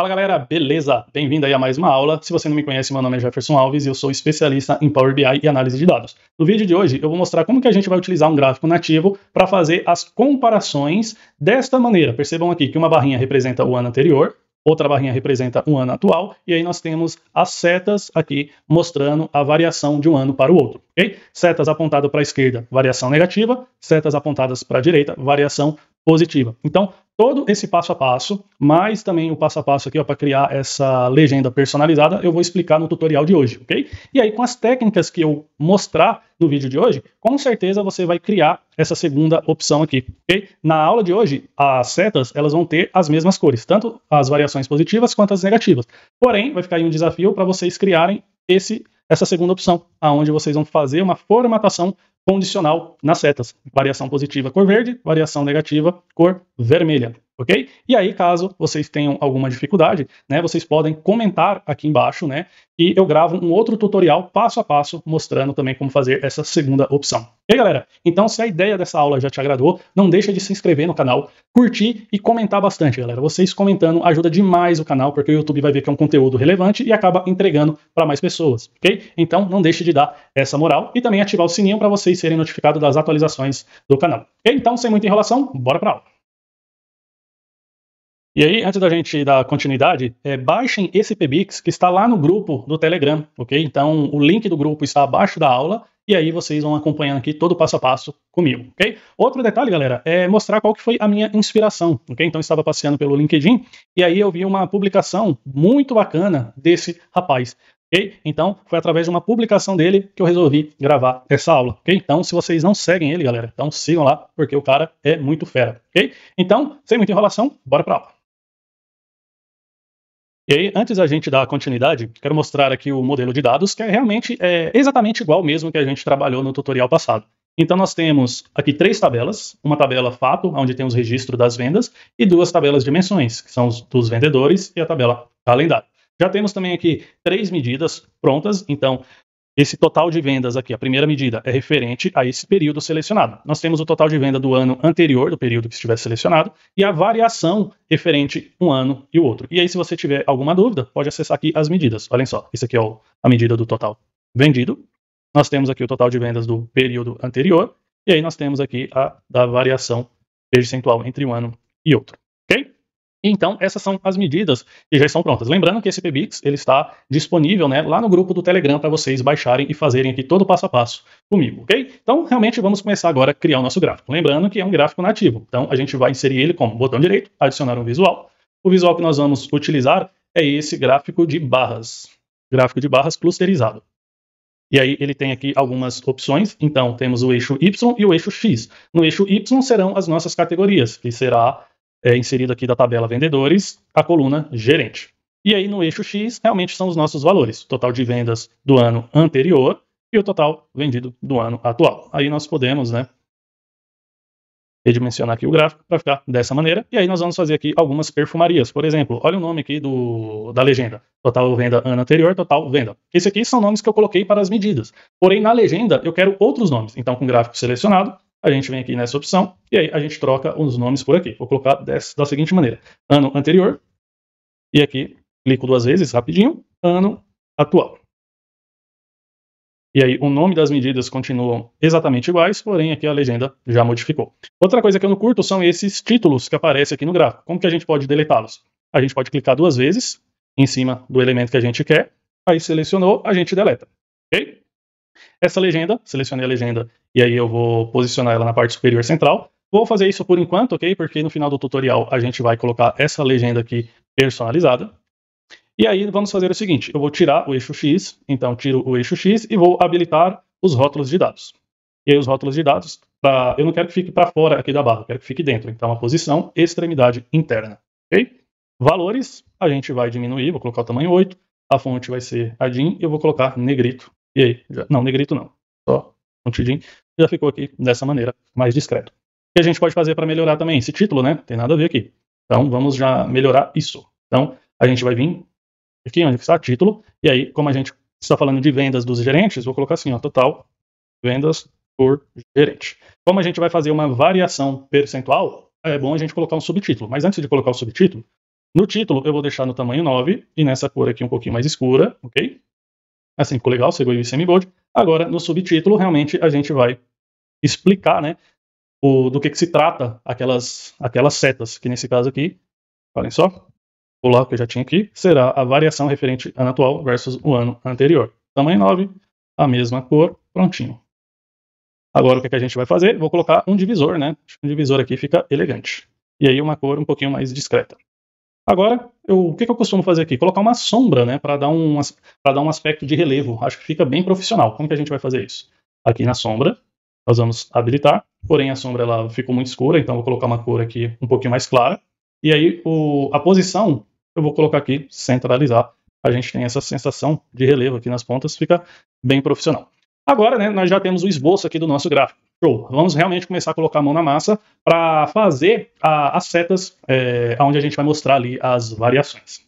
Fala galera, beleza? Bem-vindo aí a mais uma aula. Se você não me conhece, meu nome é Jefferson Alves e eu sou especialista em Power BI e análise de dados. No vídeo de hoje eu vou mostrar como que a gente vai utilizar um gráfico nativo para fazer as comparações desta maneira. Percebam aqui que uma barrinha representa o ano anterior, outra barrinha representa o ano atual, e aí nós temos as setas aqui mostrando a variação de um ano para o outro, Setas apontadas para a esquerda, variação negativa, setas apontadas para a direita, variação positiva. Então, todo esse passo a passo, mais também o passo a passo aqui para criar essa legenda personalizada, eu vou explicar no tutorial de hoje, ok? E aí, com as técnicas que eu mostrar no vídeo de hoje, com certeza você vai criar essa segunda opção aqui, ok? Na aula de hoje, as setas elas vão ter as mesmas cores, tanto as variações positivas quanto as negativas. Porém, vai ficar aí um desafio para vocês criarem esse essa segunda opção, aonde vocês vão fazer uma formatação condicional nas setas. Variação positiva, cor verde, variação negativa, cor vermelha ok? E aí, caso vocês tenham alguma dificuldade, né, vocês podem comentar aqui embaixo, né, e eu gravo um outro tutorial passo a passo mostrando também como fazer essa segunda opção. E aí, galera? Então, se a ideia dessa aula já te agradou, não deixa de se inscrever no canal, curtir e comentar bastante, galera. Vocês comentando ajuda demais o canal, porque o YouTube vai ver que é um conteúdo relevante e acaba entregando para mais pessoas, ok? Então, não deixe de dar essa moral e também ativar o sininho para vocês serem notificados das atualizações do canal. Então, sem muita enrolação, bora para aula. E aí, antes da gente dar continuidade, é, baixem esse PBX que está lá no grupo do Telegram, ok? Então, o link do grupo está abaixo da aula e aí vocês vão acompanhando aqui todo o passo a passo comigo, ok? Outro detalhe, galera, é mostrar qual que foi a minha inspiração, ok? Então, eu estava passeando pelo LinkedIn e aí eu vi uma publicação muito bacana desse rapaz. ok? Então, foi através de uma publicação dele que eu resolvi gravar essa aula. ok? Então, se vocês não seguem ele, galera, então sigam lá, porque o cara é muito fera. ok? Então, sem muita enrolação, bora pra aula. E aí, antes da gente dar continuidade, quero mostrar aqui o modelo de dados, que é realmente é, exatamente igual mesmo que a gente trabalhou no tutorial passado. Então, nós temos aqui três tabelas: uma tabela fato, onde tem os registros das vendas, e duas tabelas dimensões, que são os dos vendedores, e a tabela calendário. Já temos também aqui três medidas prontas, então esse total de vendas aqui, a primeira medida, é referente a esse período selecionado. Nós temos o total de venda do ano anterior, do período que estiver selecionado, e a variação referente um ano e o outro. E aí, se você tiver alguma dúvida, pode acessar aqui as medidas. Olhem só, isso aqui é a medida do total vendido. Nós temos aqui o total de vendas do período anterior, e aí nós temos aqui a da variação percentual entre um ano e outro. Então, essas são as medidas que já estão prontas. Lembrando que esse PBIX ele está disponível né, lá no grupo do Telegram para vocês baixarem e fazerem aqui todo o passo a passo comigo, ok? Então, realmente, vamos começar agora a criar o nosso gráfico. Lembrando que é um gráfico nativo. Então, a gente vai inserir ele como botão direito, adicionar um visual. O visual que nós vamos utilizar é esse gráfico de barras. Gráfico de barras clusterizado. E aí ele tem aqui algumas opções. Então, temos o eixo Y e o eixo X. No eixo Y serão as nossas categorias, que será é, inserido aqui da tabela vendedores, a coluna gerente. E aí no eixo X, realmente são os nossos valores, total de vendas do ano anterior e o total vendido do ano atual. Aí nós podemos, né, redimensionar aqui o gráfico para ficar dessa maneira. E aí nós vamos fazer aqui algumas perfumarias. Por exemplo, olha o nome aqui do, da legenda. Total venda ano anterior, total venda. Esse aqui são nomes que eu coloquei para as medidas. Porém, na legenda eu quero outros nomes. Então, com o gráfico selecionado, a gente vem aqui nessa opção e aí a gente troca os nomes por aqui. Vou colocar dessa, da seguinte maneira: ano anterior, e aqui clico duas vezes rapidinho, ano atual. E aí o nome das medidas continuam exatamente iguais, porém aqui a legenda já modificou. Outra coisa que eu não curto são esses títulos que aparecem aqui no gráfico. Como que a gente pode deletá-los? A gente pode clicar duas vezes em cima do elemento que a gente quer, aí selecionou, a gente deleta. Ok? essa legenda, selecionei a legenda e aí eu vou posicionar ela na parte superior central. Vou fazer isso por enquanto, ok? Porque no final do tutorial a gente vai colocar essa legenda aqui personalizada. E aí vamos fazer o seguinte, eu vou tirar o eixo X, então tiro o eixo X e vou habilitar os rótulos de dados. E aí os rótulos de dados, pra, eu não quero que fique para fora aqui da barra, eu quero que fique dentro. Então a posição, extremidade interna, ok? Valores, a gente vai diminuir, vou colocar o tamanho 8, a fonte vai ser a DIN, eu vou colocar negrito, e aí? Já, não, negrito não. Só um tidinho. Já ficou aqui dessa maneira, mais discreto. O que a gente pode fazer para melhorar também? Esse título, né? Tem nada a ver aqui. Então, vamos já melhorar isso. Então, a gente vai vir aqui onde está título. E aí, como a gente está falando de vendas dos gerentes, vou colocar assim, ó, total vendas por gerente. Como a gente vai fazer uma variação percentual, é bom a gente colocar um subtítulo. Mas antes de colocar o subtítulo, no título eu vou deixar no tamanho 9 e nessa cor aqui um pouquinho mais escura, ok? Assim, ficou legal, você o semi-bold. Agora, no subtítulo, realmente, a gente vai explicar, né, o, do que, que se trata aquelas, aquelas setas, que nesse caso aqui, olhem só, pular o que eu já tinha aqui, será a variação referente ano atual versus o ano anterior. Tamanho 9, a mesma cor, prontinho. Agora o que, que a gente vai fazer? Vou colocar um divisor, né? Um divisor aqui fica elegante. E aí uma cor um pouquinho mais discreta. Agora, eu, o que, que, eu costumo fazer aqui? Colocar uma sombra, né, para dar, um, dar um aspecto de relevo. Acho que fica bem profissional. Como que a gente vai fazer isso? Aqui na sombra, nós vamos habilitar, porém a sombra ela ficou muito escura, então vou colocar uma cor aqui um pouquinho mais clara. E aí o, a posição, eu vou colocar aqui centralizar. A gente tem essa sensação de relevo aqui nas pontas, fica bem profissional. Agora, né, nós já temos o esboço aqui do nosso gráfico show, vamos realmente começar a colocar a mão na massa para fazer a, as setas é, onde a gente vai mostrar ali as variações.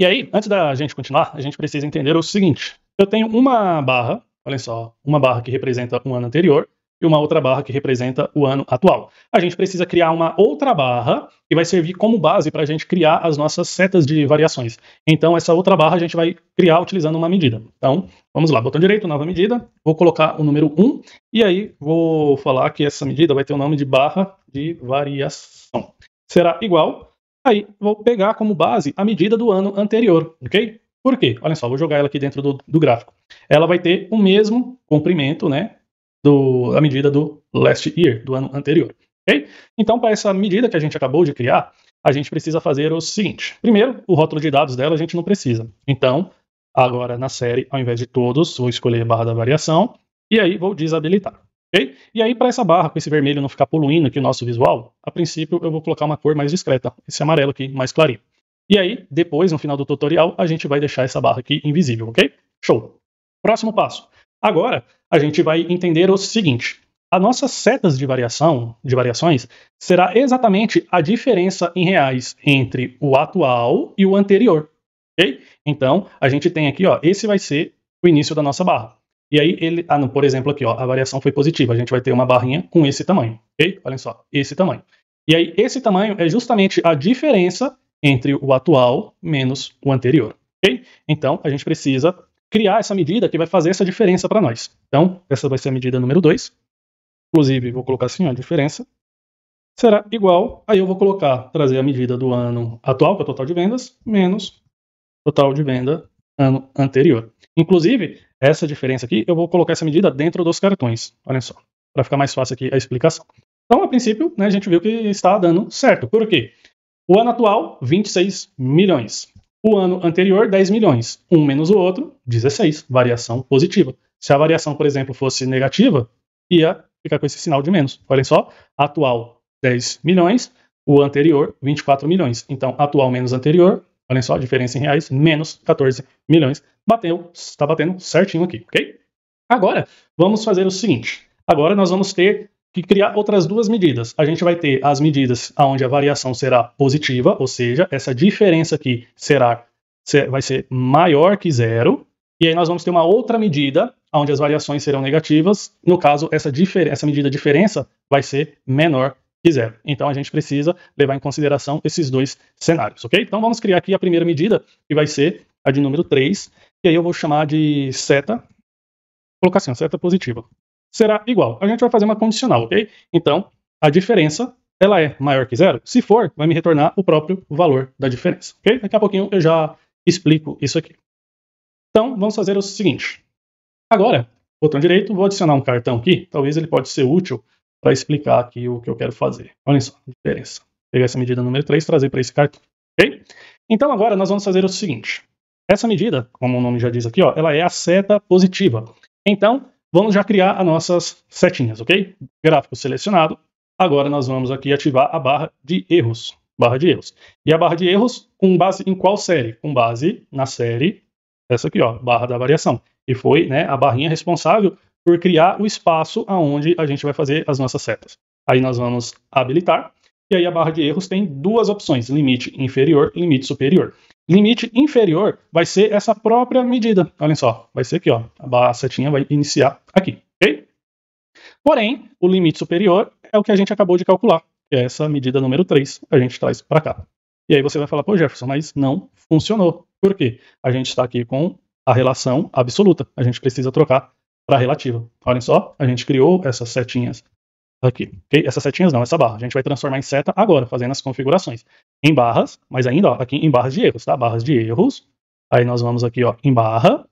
E aí, antes da gente continuar, a gente precisa entender o seguinte. Eu tenho uma barra, olha só, uma barra que representa um ano anterior, e uma outra barra que representa o ano atual. A gente precisa criar uma outra barra que vai servir como base para a gente criar as nossas setas de variações. Então, essa outra barra a gente vai criar utilizando uma medida. Então, vamos lá, botão direito, nova medida, vou colocar o número 1 e aí vou falar que essa medida vai ter o nome de barra de variação. Será igual, aí vou pegar como base a medida do ano anterior, ok? Por quê? Olha só, vou jogar ela aqui dentro do, do gráfico. Ela vai ter o mesmo comprimento, né? do, da medida do last year, do ano anterior. Okay? Então, para essa medida que a gente acabou de criar, a gente precisa fazer o seguinte: primeiro, o rótulo de dados dela a gente não precisa. Então, agora na série, ao invés de todos, vou escolher barra da variação e aí vou desabilitar. Okay? E aí, para essa barra, com esse vermelho não ficar poluindo aqui o nosso visual, a princípio eu vou colocar uma cor mais discreta, esse amarelo aqui mais clarinho. E aí, depois, no final do tutorial, a gente vai deixar essa barra aqui invisível, ok? Show! Próximo passo. Agora, a gente vai entender o seguinte: as nossas setas de variação, de variações, será exatamente a diferença em reais entre o atual e o anterior. Okay? Então, a gente tem aqui, ó, esse vai ser o início da nossa barra. E aí, ele, ah, não, por exemplo, aqui, ó, a variação foi positiva. A gente vai ter uma barrinha com esse tamanho. Okay? Olhem só, esse tamanho. E aí, esse tamanho é justamente a diferença entre o atual menos o anterior. Okay? Então, a gente precisa criar essa medida que vai fazer essa diferença para nós. Então, essa vai ser a medida número 2. Inclusive, vou colocar assim, a diferença será igual, aí eu vou colocar, trazer a medida do ano atual, que é o total de vendas, menos total de venda ano anterior. Inclusive, essa diferença aqui, eu vou colocar essa medida dentro dos cartões. Olha só, para ficar mais fácil aqui a explicação. Então, a princípio, né, a gente viu que está dando certo. Por quê? O ano atual, 26 milhões. O ano anterior, 10 milhões. Um menos o outro, 16. Variação positiva. Se a variação, por exemplo, fosse negativa, ia ficar com esse sinal de menos. Olhem só, atual 10 milhões, o anterior 24 milhões. Então, atual menos anterior, olhem só, diferença em reais, menos 14 milhões. Bateu, está batendo certinho aqui, ok? Agora, vamos fazer o seguinte. Agora nós vamos ter que criar outras duas medidas. A gente vai ter as medidas onde a variação será positiva, ou seja, essa diferença aqui será, vai ser maior que zero. E aí nós vamos ter uma outra medida onde as variações serão negativas. No caso, essa, essa medida diferença vai ser menor que zero. Então a gente precisa levar em consideração esses dois cenários, ok? Então vamos criar aqui a primeira medida, que vai ser a de número 3, e aí eu vou chamar de seta, colocar assim, seta positiva será igual. A gente vai fazer uma condicional, ok? Então, a diferença ela é maior que zero? Se for, vai me retornar o próprio valor da diferença, ok? Daqui a pouquinho eu já explico isso aqui. Então, vamos fazer o seguinte. Agora, botão direito, vou adicionar um cartão aqui. Talvez ele pode ser útil para explicar aqui o que eu quero fazer. Olhem só, a diferença. pegar essa medida número 3 e trazer para esse cartão, ok? Então, agora nós vamos fazer o seguinte. Essa medida, como o nome já diz aqui, ó, ela é a seta positiva. Então, vamos já criar as nossas setinhas, ok? Gráfico selecionado. Agora nós vamos aqui ativar a barra de erros. Barra de erros. E a barra de erros com base em qual série? Com base na série, essa aqui, ó, barra da variação. E foi né, a barrinha responsável por criar o espaço aonde a gente vai fazer as nossas setas. Aí nós vamos habilitar. E aí a barra de erros tem duas opções: limite inferior, limite superior. Limite inferior vai ser essa própria medida. Olha só, vai ser aqui, ó. A barra setinha vai iniciar aqui, ok? Porém, o limite superior é o que a gente acabou de calcular, que é essa medida número 3, a gente traz para cá. E aí você vai falar, pô, Jefferson, mas não funcionou. Por quê? A gente está aqui com a relação absoluta. A gente precisa trocar para relativa. Olhem só, a gente criou essas setinhas aqui, ok? Essas setinhas não, essa barra. A gente vai transformar em seta agora, fazendo as configurações. Em barras, mas ainda, ó, aqui em barras de erros, tá? Barras de erros. Aí nós vamos aqui, ó, em barra.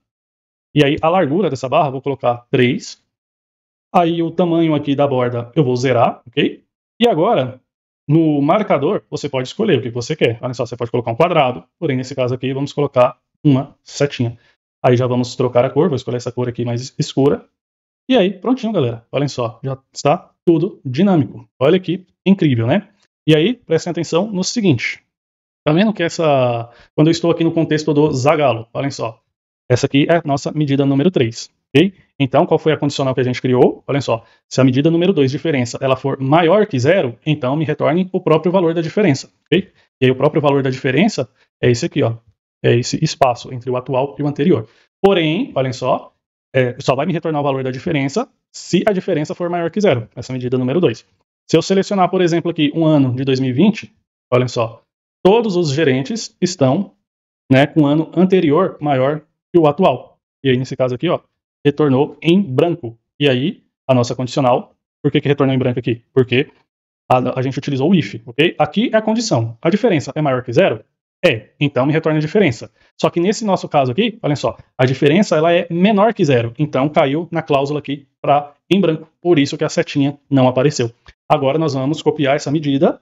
E aí a largura dessa barra, vou colocar 3. Aí o tamanho aqui da borda eu vou zerar, ok? E agora, no marcador, você pode escolher o que você quer. Olha só, você pode colocar um quadrado, porém nesse caso aqui vamos colocar uma setinha. Aí já vamos trocar a cor, vou escolher essa cor aqui mais escura. E aí, prontinho, galera. Olhem só, já está tudo dinâmico. Olha que incrível, né? E aí, prestem atenção no seguinte. Tá vendo que essa. Quando eu estou aqui no contexto do Zagalo, olhem só. Essa aqui é a nossa medida número 3. Ok? Então, qual foi a condicional que a gente criou? Olhem só. Se a medida número 2, diferença, ela for maior que zero, então me retorne o próprio valor da diferença. Ok? E aí, o próprio valor da diferença é esse aqui, ó. É esse espaço entre o atual e o anterior. Porém, olhem só, é, só vai me retornar o valor da diferença se a diferença for maior que zero. Essa medida número 2. Se eu selecionar, por exemplo, aqui um ano de 2020, olhem só, todos os gerentes estão né, com o ano anterior maior que o atual. E aí, nesse caso aqui, ó, retornou em branco. E aí, a nossa condicional, por que, que retornou em branco aqui? Porque a, a gente utilizou o if, ok? Aqui é a condição. A diferença é maior que zero? É, então me retorna a diferença. Só que nesse nosso caso aqui, olhem só, a diferença ela é menor que zero, então caiu na cláusula aqui para em branco, por isso que a setinha não apareceu. Agora nós vamos copiar essa medida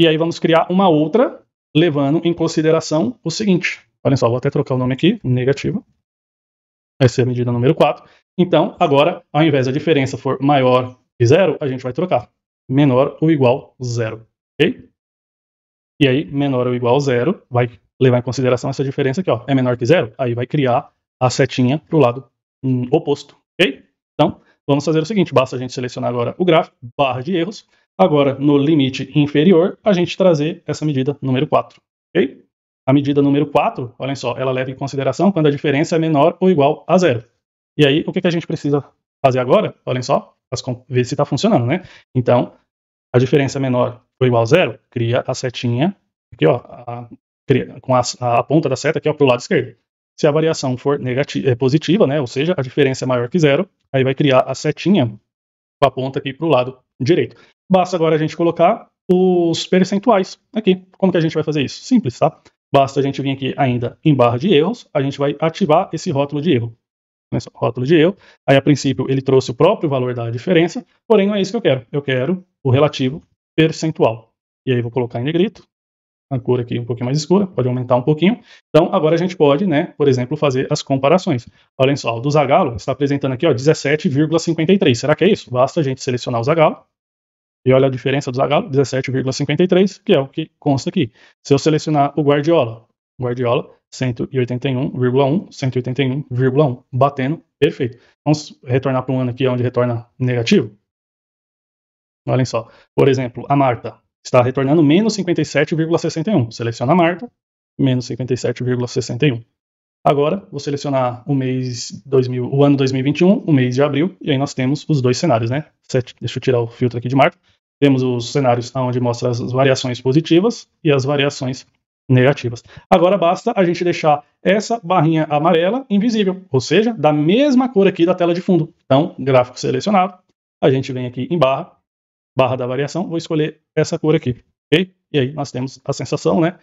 e aí vamos criar uma outra levando em consideração o seguinte. Olhem só, vou até trocar o nome aqui, negativo. Essa é a medida número 4. Então, agora, ao invés da diferença for maior que zero, a gente vai trocar menor ou igual zero, ok? E aí, menor ou igual a zero, vai levar em consideração essa diferença aqui, ó. É menor que zero, aí vai criar a setinha para o lado hum, oposto, ok? Então, vamos fazer o seguinte, basta a gente selecionar agora o gráfico, barra de erros. Agora, no limite inferior, a gente trazer essa medida número 4, ok? A medida número 4, olhem só, ela leva em consideração quando a diferença é menor ou igual a zero. E aí, o que, que a gente precisa fazer agora? Olhem só, ver se está funcionando, né? Então, a diferença é menor igual a zero, cria a setinha, aqui ó, a, com a, a, ponta da seta aqui ó, para o lado esquerdo. Se a variação for negativa, é positiva, né, ou seja, a diferença é maior que zero, aí vai criar a setinha com a ponta aqui para o lado direito. Basta agora a gente colocar os percentuais aqui. Como que a gente vai fazer isso? Simples, tá? Basta a gente vir aqui ainda em barra de erros, a gente vai ativar esse rótulo de erro. esse rótulo de erro, aí a princípio ele trouxe o próprio valor da diferença, porém não é isso que eu quero. Eu quero o relativo percentual. E aí vou colocar em negrito, a cor aqui um pouquinho mais escura, pode aumentar um pouquinho. Então, agora a gente pode, né, por exemplo, fazer as comparações. Olhem só, o do Zagalo está apresentando aqui 17,53. Será que é isso? Basta a gente selecionar o Zagalo. E olha a diferença do Zagalo, 17,53, que é o que consta aqui. Se eu selecionar o Guardiola, Guardiola, 181,1, 181,1, batendo, perfeito. Vamos retornar para um ano aqui onde retorna negativo. Olhem só. Por exemplo, a Marta está retornando menos 57,61. Seleciona a Marta, menos 57,61. Agora, vou selecionar o mês 2000, o ano 2021, o mês de abril, e aí nós temos os dois cenários, né? Sete, deixa eu tirar o filtro aqui de Marta. Temos os cenários onde mostra as variações positivas e as variações negativas. Agora basta a gente deixar essa barrinha amarela invisível, ou seja, da mesma cor aqui da tela de fundo. Então, gráfico selecionado, a gente vem aqui em barra, barra da variação, vou escolher essa cor aqui, E aí nós temos a sensação, né,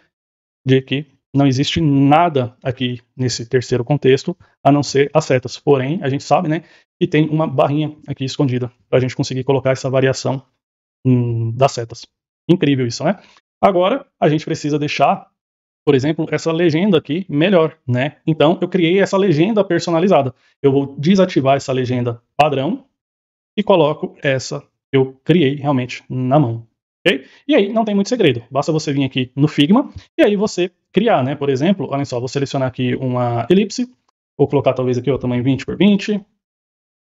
de que não existe nada aqui nesse terceiro contexto, a não ser as setas. Porém, a gente sabe, né, que tem uma barrinha aqui escondida para a gente conseguir colocar essa variação hum, das setas. Incrível isso, né? Agora, a gente precisa deixar, por exemplo, essa legenda aqui melhor, né? Então, eu criei essa legenda personalizada. Eu vou desativar essa legenda padrão e coloco essa eu criei realmente na mão. Okay? E aí não tem muito segredo, basta você vir aqui no Figma e aí você criar, né? Por exemplo, olha só, vou selecionar aqui uma elipse, vou colocar talvez aqui o tamanho 20 por 20,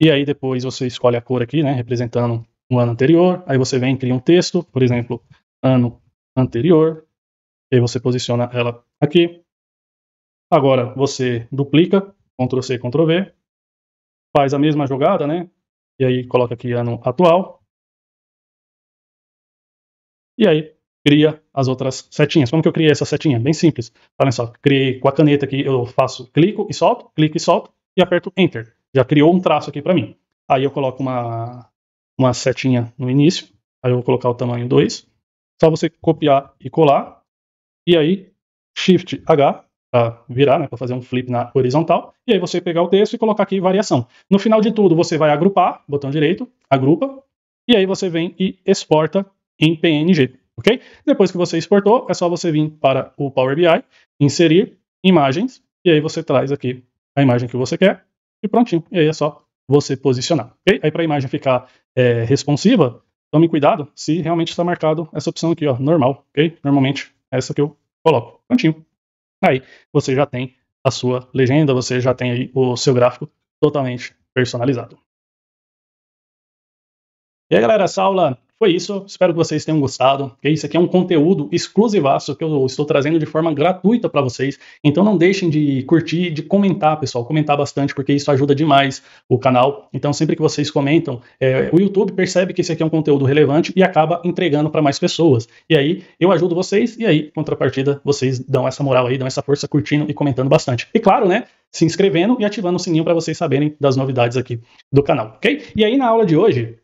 e aí depois você escolhe a cor aqui, né? Representando o ano anterior, aí você vem e cria um texto, por exemplo, ano anterior, e aí você posiciona ela aqui. Agora você duplica, Ctrl C, Ctrl V, faz a mesma jogada, né? E aí coloca aqui ano atual, e aí, cria as outras setinhas. Como que eu criei essa setinha? Bem simples. Olha só, criei com a caneta aqui, eu faço clico e solto, clico e solto, e aperto Enter. Já criou um traço aqui para mim. Aí eu coloco uma, uma setinha no início, aí eu vou colocar o tamanho 2. Só você copiar e colar, e aí Shift H para virar, né, para fazer um flip na horizontal, e aí você pegar o texto e colocar aqui variação. No final de tudo, você vai agrupar, botão direito, agrupa, e aí você vem e exporta em PNG, ok? Depois que você exportou, é só você vir para o Power BI, inserir imagens, e aí você traz aqui a imagem que você quer, e prontinho. E aí é só você posicionar, ok? Aí para a imagem ficar é, responsiva, tome cuidado se realmente está marcado essa opção aqui, ó, normal, ok? Normalmente é essa que eu coloco, prontinho. Aí você já tem a sua legenda, você já tem aí o seu gráfico totalmente personalizado. E aí, galera, essa aula foi isso, espero que vocês tenham gostado. Isso aqui é um conteúdo exclusivaço que eu estou trazendo de forma gratuita para vocês. Então não deixem de curtir, de comentar, pessoal. Comentar bastante, porque isso ajuda demais o canal. Então sempre que vocês comentam, é, o YouTube percebe que esse aqui é um conteúdo relevante e acaba entregando para mais pessoas. E aí eu ajudo vocês e aí, contrapartida, vocês dão essa moral aí, dão essa força curtindo e comentando bastante. E claro, né? Se inscrevendo e ativando o sininho para vocês saberem das novidades aqui do canal, ok? E aí na aula de hoje,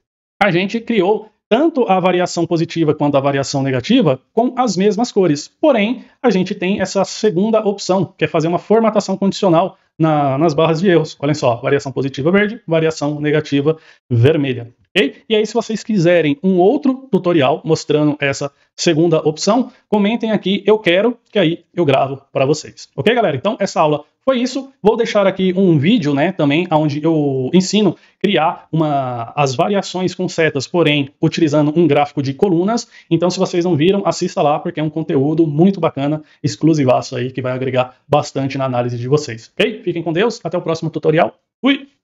a gente criou tanto a variação positiva quanto a variação negativa com as mesmas cores. Porém, a gente tem essa segunda opção, que é fazer uma formatação condicional na, nas barras de erros. Olhem só, variação positiva verde, variação negativa vermelha. Okay? E aí, se vocês quiserem um outro tutorial mostrando essa segunda opção, comentem aqui, eu quero, que aí eu gravo para vocês. Ok, galera? Então, essa aula foi isso. Vou deixar aqui um vídeo, né, também, onde eu ensino criar uma, as variações com setas, porém, utilizando um gráfico de colunas. Então, se vocês não viram, assista lá, porque é um conteúdo muito bacana, exclusivaço aí, que vai agregar bastante na análise de vocês. Ok? Fiquem com Deus. Até o próximo tutorial. Fui!